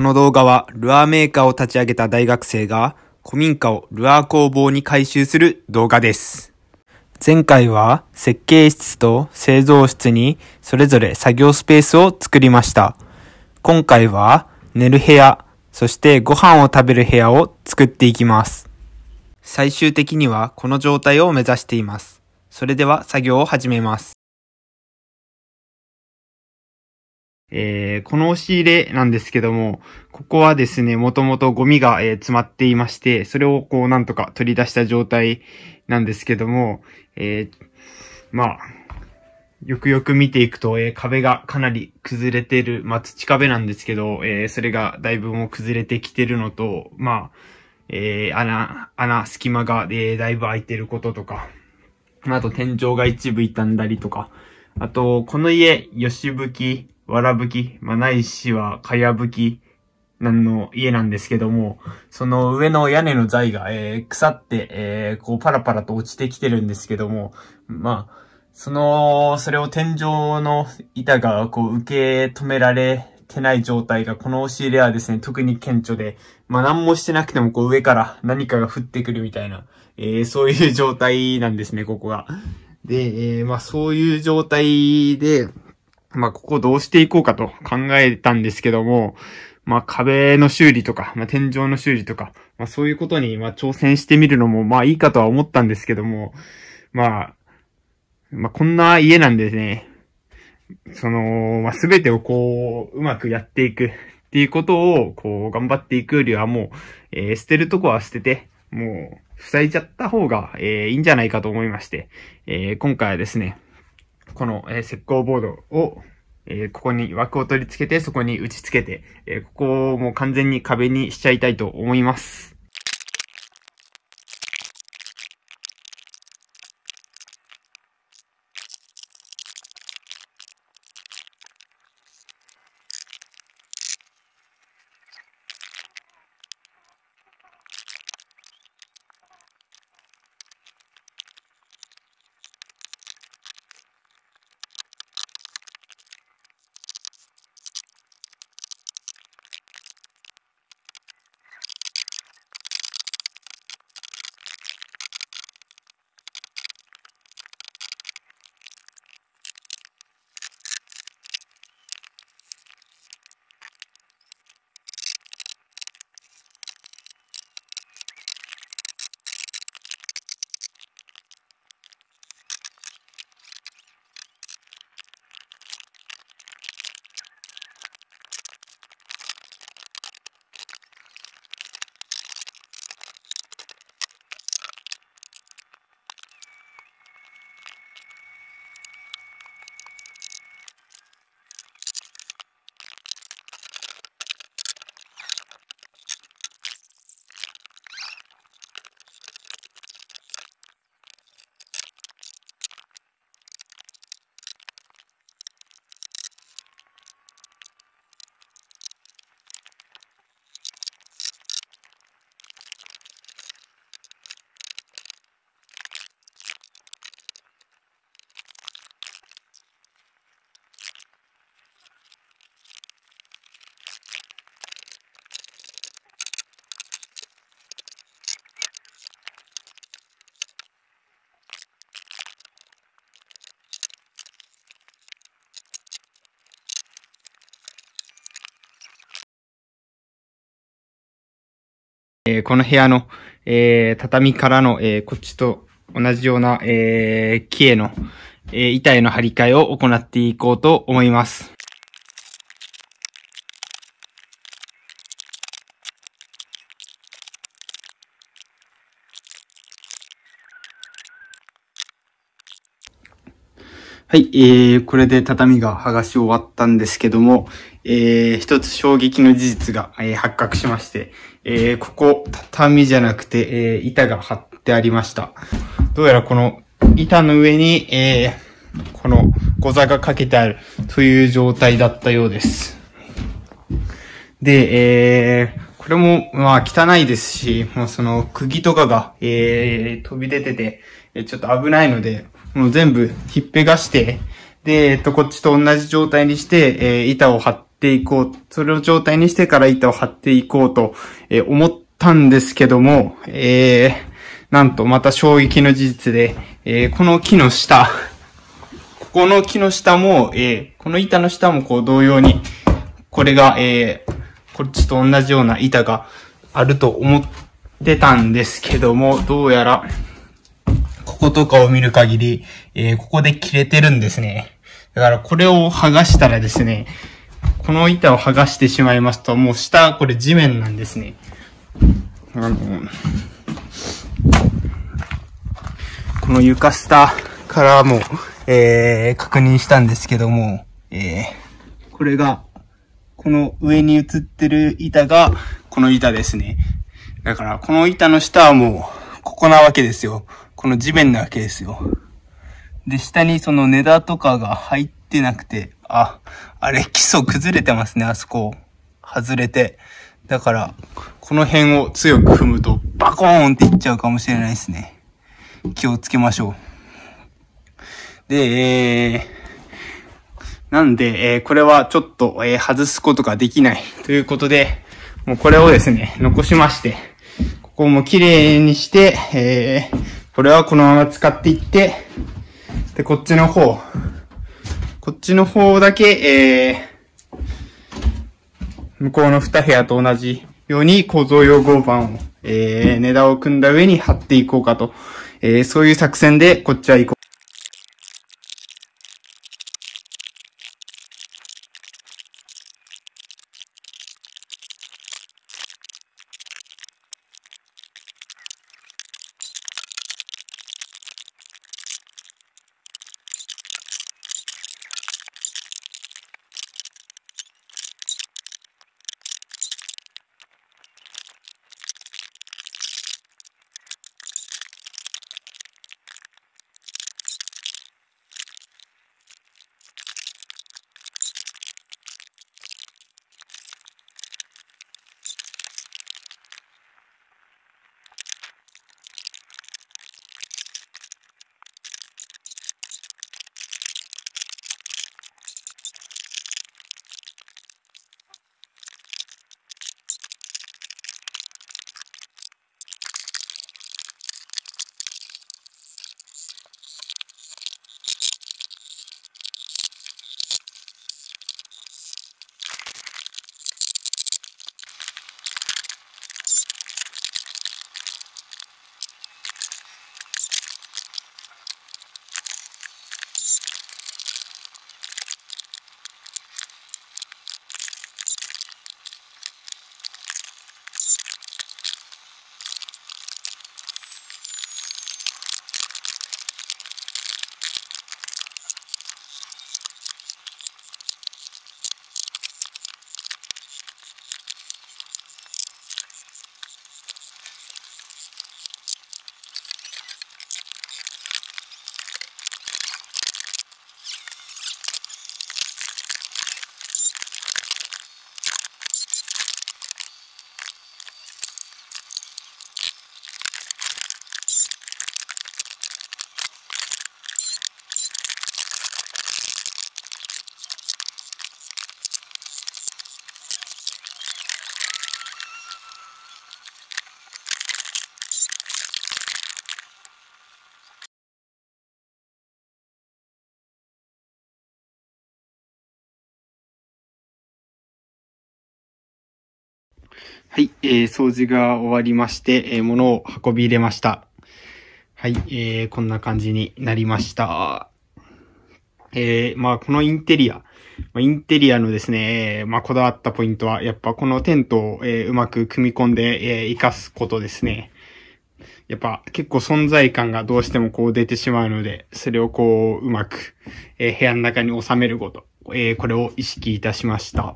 この動画はルアーメーカーを立ち上げた大学生が古民家をルアー工房に改修する動画です。前回は設計室と製造室にそれぞれ作業スペースを作りました。今回は寝る部屋、そしてご飯を食べる部屋を作っていきます。最終的にはこの状態を目指しています。それでは作業を始めます。えー、この押し入れなんですけども、ここはですね、もともとゴミが、えー、詰まっていまして、それをこうなんとか取り出した状態なんですけども、えー、まあ、よくよく見ていくと、えー、壁がかなり崩れてる、まあ、土壁なんですけど、えー、それがだいぶもう崩れてきてるのと、まあ、えー、穴、穴、隙間が、えー、だいぶ空いてることとか、あと天井が一部傷んだりとか、あと、この家、吉吹わらぶき、まあ、ないしはかやぶき、なんの家なんですけども、その上の屋根の材が、えー、腐って、えー、こうパラパラと落ちてきてるんですけども、まあ、その、それを天井の板がこう受け止められてない状態がこの押し入れはですね、特に顕著で、まあ何もしてなくてもこう上から何かが降ってくるみたいな、えー、そういう状態なんですね、ここが。で、えー、まあそういう状態で、まあ、ここどうしていこうかと考えたんですけども、まあ、壁の修理とか、まあ、天井の修理とか、まあ、そういうことに、まあ、挑戦してみるのも、まあ、いいかとは思ったんですけども、まあ、まあ、こんな家なんでね、その、まあ、すべてをこう、うまくやっていくっていうことを、こう、頑張っていくよりはもう、えー、捨てるとこは捨てて、もう、塞いじゃった方が、えー、いいんじゃないかと思いまして、えー、今回はですね、この、えー、石膏ボードを、えー、ここに枠を取り付けて、そこに打ち付けて、えー、ここをもう完全に壁にしちゃいたいと思います。えー、この部屋の、えー、畳からの、えー、こっちと同じような、えー、木への、えー、板への張り替えを行っていこうと思います。はい、えー、これで畳が剥がし終わったんですけども、えー、一つ衝撃の事実が、えー、発覚しまして、えー、ここ、畳じゃなくて、えー、板が張ってありました。どうやらこの板の上に、えー、このゴザがかけてあるという状態だったようです。で、えー、これも、まあ、汚いですし、もうその、釘とかが、えー、飛び出てて、えちょっと危ないので、もう全部ひっぺがして、で、えっと、こっちと同じ状態にして、えー、板を張って、っていこう、それを状態にしてから板を張っていこうと、え思ったんですけども、えー、なんとまた衝撃の事実で、えー、この木の下、ここの木の下も、えー、この板の下もこう同様に、これが、えー、こっちと同じような板があると思ってたんですけども、どうやら、こことかを見る限り、えー、ここで切れてるんですね。だからこれを剥がしたらですね、この板を剥がしてしまいますと、もう下、これ地面なんですね。あの、この床下からも、えー、確認したんですけども、えー、これが、この上に映ってる板が、この板ですね。だから、この板の下はもう、ここなわけですよ。この地面なわけですよ。で、下にその根段とかが入っってなくて、あ、あれ基礎崩れてますね、あそこ。外れて。だから、この辺を強く踏むと、バコーンっていっちゃうかもしれないですね。気をつけましょう。で、えー、なんで、えー、これはちょっと、えー、外すことができないということで、もうこれをですね、残しまして、ここも綺麗にして、えー、これはこのまま使っていって、で、こっちの方、こっちの方だけ、えー、向こうの2部屋と同じように構造用合板を、えー、値段を組んだ上に貼っていこうかと、えー、そういう作戦でこっちは行こう。はい、えー、掃除が終わりまして、えー、物を運び入れました。はい、えー、こんな感じになりました。えー、まあ、このインテリア、インテリアのですね、まあ、こだわったポイントは、やっぱこのテントを、えー、うまく組み込んで、えー、活かすことですね。やっぱ結構存在感がどうしてもこう出てしまうので、それをこううまく、えー、部屋の中に収めること、えー、これを意識いたしました。